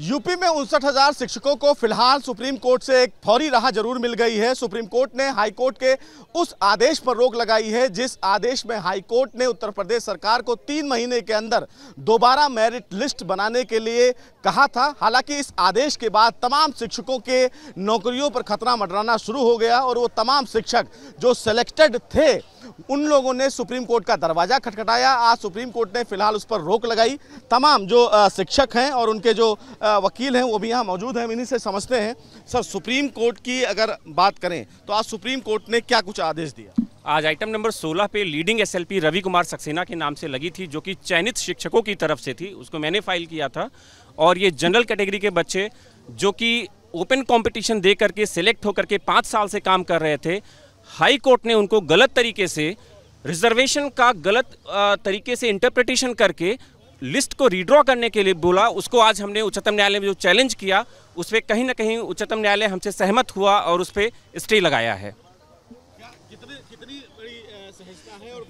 UP में उनसठ हजार शिक्षकों को फिलहाल सुप्रीम कोर्ट से एक फौरी राहत जरूर मिल गई है सुप्रीम कोर्ट ने हाई कोर्ट के उस आदेश पर रोक लगाई है जिस आदेश में हाई कोर्ट ने उत्तर प्रदेश सरकार को तीन महीने के अंदर दोबारा मेरिट लिस्ट बनाने के लिए कहा था हालांकि इस आदेश के बाद तमाम शिक्षकों के नौकरियों पर खतरा मंडराना शुरू हो गया और वो तमाम शिक्षक जो सेलेक्टेड थे उन लोगों ने सुप्रीम कोर्ट का दरवाज़ा खटखटाया आज सुप्रीम कोर्ट ने फिलहाल उस पर रोक लगाई तमाम जो शिक्षक हैं और उनके जो वकील हैं वो भी यहाँ मौजूद हैं इन्हीं से समझते हैं सर सुप्रीम कोर्ट की अगर बात करें तो आज सुप्रीम कोर्ट ने क्या कुछ आदेश दिया आज आइटम नंबर 16 पे लीडिंग एसएलपी रवि कुमार सक्सेना के नाम से लगी थी जो कि चयनित शिक्षकों की तरफ से थी उसको मैंने फाइल किया था और ये जनरल कैटेगरी के बच्चे जो कि ओपन कंपटीशन दे करके सिलेक्ट होकर के पाँच साल से काम कर रहे थे हाई कोर्ट ने उनको गलत तरीके से रिजर्वेशन का गलत तरीके से इंटरप्रिटेशन करके लिस्ट को रिड्रॉ करने के लिए बोला उसको आज हमने उच्चतम न्यायालय में जो चैलेंज किया उस पर कहीं ना कहीं उच्चतम न्यायालय हमसे सहमत हुआ और उस पर स्टे लगाया है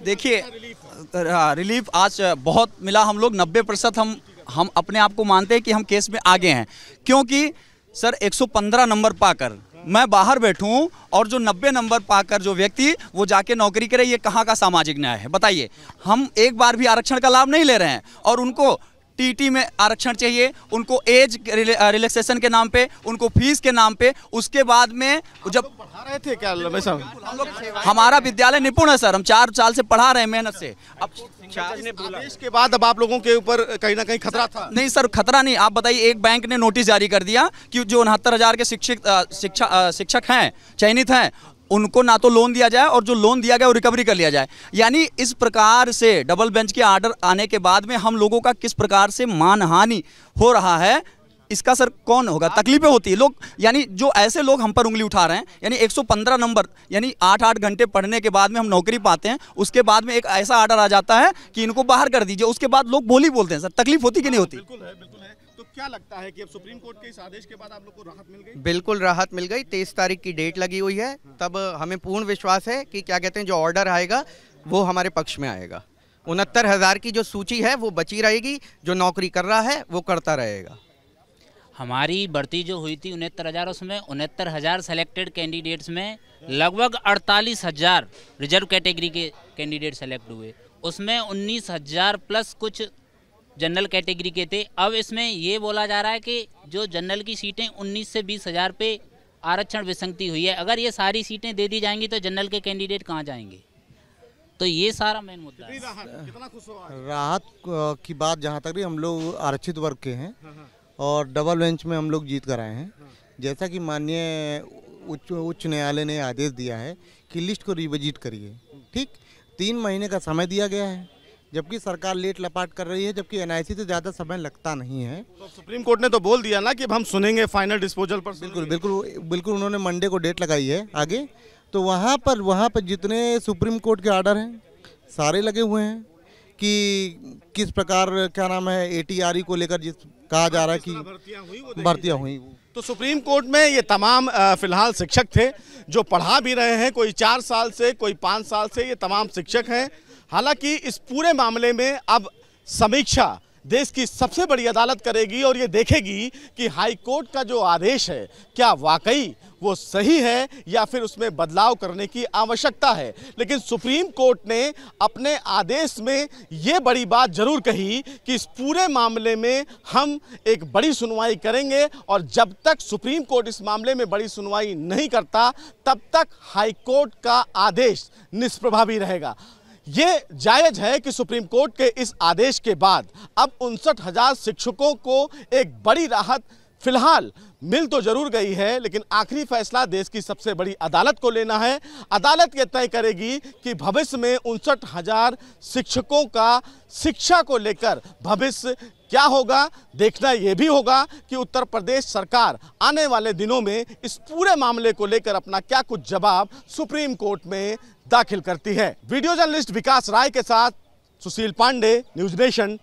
देखिए रिलीफ हाँ, आज बहुत मिला हम लोग नब्बे प्रतिशत हम हम अपने आप को मानते हैं कि हम केस में आगे हैं क्योंकि सर 115 नंबर पाकर मैं बाहर बैठूं और जो 90 नंबर पाकर जो व्यक्ति वो जाके नौकरी करे ये कहाँ का सामाजिक न्याय है बताइए हम एक बार भी आरक्षण का लाभ नहीं ले रहे हैं और उनको टीटी में आरक्षण चाहिए उनको एज रिलैक्सेशन के नाम पे उनको फीस के नाम पे उसके बाद में जब पढ़ा रहे थे क्या भाई साहब हमारा विद्यालय निपुण है सर हम चार साल से पढ़ा रहे हैं मेहनत से अब आदेश के बाद अब आप लोगों के ऊपर कहीं ना कहीं खतरा था नहीं सर खतरा नहीं आप बताइए एक बैंक ने नोटिस जारी कर दिया कि जो उनहत्तर के शिक्षित शिक्षक हैं चयनित हैं उनको ना तो लोन दिया जाए और जो लोन दिया गया वो रिकवरी कर लिया जाए यानी इस प्रकार से डबल बेंच के आर्डर आने के बाद में हम लोगों का किस प्रकार से मानहानि हो रहा है इसका सर कौन होगा तकलीफें होती है लोग यानी जो ऐसे लोग हम पर उंगली उठा रहे हैं यानी 115 नंबर यानी आठ आठ घंटे पढ़ने के बाद में हम नौकरी पाते हैं उसके बाद में एक ऐसा आर्डर आ जाता है कि इनको बाहर कर दीजिए उसके बाद लोग बोली बोलते हैं सर तकलीफ होती कि नहीं होती हाँ, बिल्कुल है बिल्कुल है तो क्या लगता है कि अब सुप्रीम कोर्ट के इस आदेश के बाद आप लोग को राहत मिल गई बिल्कुल राहत मिल गई तेईस तारीख की डेट लगी हुई है तब हमें पूर्ण विश्वास है कि क्या कहते हैं जो ऑर्डर आएगा वो हमारे पक्ष में आएगा उनहत्तर हज़ार की जो सूची है वो बची रहेगी जो नौकरी कर रहा है वो करता रहेगा हमारी भर्ती जो हुई थी उनहत्तर हज़ार उसमें उनहत्तर हज़ार सेलेक्टेड कैंडिडेट्स में लगभग अड़तालीस हज़ार रिजर्व कैटेगरी के कैंडिडेट सेलेक्ट हुए उसमें उन्नीस हज़ार प्लस कुछ जनरल कैटेगरी के थे अब इसमें ये बोला जा रहा है कि जो जनरल की सीटें उन्नीस से बीस हज़ार पे आरक्षण विसंगति हुई है अगर ये सारी सीटें दे दी जाएंगी तो जनरल के कैंडिडेट कहाँ जाएंगे तो ये सारा मेन मुद्दा है राहत की बात जहाँ तक भी हम लोग आरक्षित वर्ग के हैं और डबल बेंच में हम लोग जीत कर आए हैं जैसा कि माननीय उच्च उच्च न्यायालय ने आदेश दिया है कि लिस्ट को रिविजिट करिए ठीक तीन महीने का समय दिया गया है जबकि सरकार लेट लपाट कर रही है जबकि एनआईसी से ज़्यादा समय लगता नहीं है तो सुप्रीम कोर्ट ने तो बोल दिया ना कि अब हम सुनेंगे फाइनल डिस्पोजल पर बिल्कुल बिल्कुल बिल्कुल उन्होंने मंडे को डेट लगाई है आगे तो वहाँ पर वहाँ पर जितने सुप्रीम कोर्ट के आर्डर हैं सारे लगे हुए हैं कि किस प्रकार क्या नाम है एटीआरई e को लेकर जिस कहा जा रहा है कि भर्तियाँ हुई तो सुप्रीम कोर्ट में ये तमाम फिलहाल शिक्षक थे जो पढ़ा भी रहे हैं कोई चार साल से कोई पाँच साल से ये तमाम शिक्षक हैं हालांकि इस पूरे मामले में अब समीक्षा देश की सबसे बड़ी अदालत करेगी और ये देखेगी कि हाई कोर्ट का जो आदेश है क्या वाकई वो सही है या फिर उसमें बदलाव करने की आवश्यकता है लेकिन सुप्रीम कोर्ट ने अपने आदेश में ये बड़ी बात जरूर कही कि इस पूरे मामले में हम एक बड़ी सुनवाई करेंगे और जब तक सुप्रीम कोर्ट इस मामले में बड़ी सुनवाई नहीं करता तब तक हाई कोर्ट का आदेश निष्प्रभावी रहेगा ये जायज है कि सुप्रीम कोर्ट के इस आदेश के बाद अब उनसठ हजार शिक्षकों को एक बड़ी राहत फिलहाल मिल तो जरूर गई है लेकिन आखिरी फैसला देश की सबसे बड़ी अदालत को लेना है अदालत ये तय करेगी कि भविष्य में उनसठ हजार शिक्षकों का शिक्षा को लेकर भविष्य क्या होगा देखना यह भी होगा कि उत्तर प्रदेश सरकार आने वाले दिनों में इस पूरे मामले को लेकर अपना क्या कुछ जवाब सुप्रीम कोर्ट में दाखिल करती है वीडियो जर्नलिस्ट विकास राय के साथ सुशील पांडे न्यूज नेशन